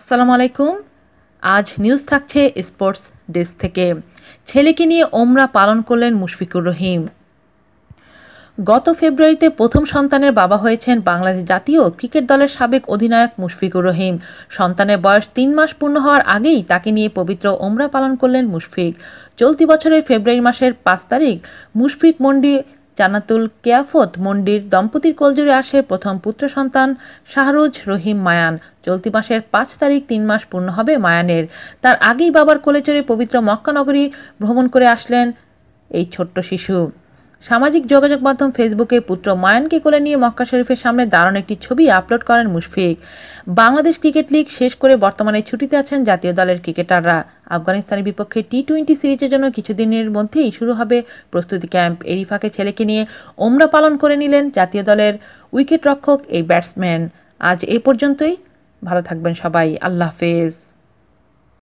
আসসালামু আলাইকুম আজ নিউজ থাকছে স্পোর্টস ডেস্ক থেকে ছেলেকে নিয়ে ওমরা পালন করলেন মুশফিকুর রহিম গত ফেব্রুয়ারিতে প্রথম সন্তানের বাবা হয়েছেন বাংলাদেশ জাতীয় ক্রিকেট দলের সাবেক অধিনায়ক মুশফিকুর রহিম সন্তানের বয়স তিন মাস পূর্ণ হওয়ার আগেই তাকে নিয়ে পবিত্র ওমরা পালন করলেন মুশফিক চলতি বছরের ফেব্রুয়ারি মাসের পাঁচ তারিখ মুশফিক মন্ডি জানাতুল কেয়াফত মন্ডির দম্পতির কলজোরে আসে প্রথম পুত্র সন্তান শাহরুজ রহিম মায়ান চলতি মাসের পাঁচ তারিখ তিন মাস পূর্ণ হবে মায়ানের তার আগেই বাবার কোলে চড়ে পবিত্র মক্কানগরী ভ্রমণ করে আসলেন এই ছোট্ট শিশু সামাজিক যোগাযোগ মাধ্যম ফেসবুকে পুত্র মায়ানকে কোলে নিয়ে মক্কা শরীফের সামনে দাঁড়ানো একটি ছবি আপলোড করেন মুশফিক বাংলাদেশ ক্রিকেট লিগ শেষ করে বর্তমানে ছুটিতে আছেন জাতীয় দলের ক্রিকেটাররা আফগানিস্তানের বিপক্ষে টি টোয়েন্টি সিরিজের জন্য কিছুদিনের মধ্যেই শুরু হবে প্রস্তুতি ক্যাম্প এরই ফাঁকে ছেলেকে নিয়ে ওমরা পালন করে নিলেন জাতীয় দলের উইকেট রক্ষক এই ব্যাটসম্যান আজ এ পর্যন্তই ভালো থাকবেন সবাই আল্লাহ হাফেজ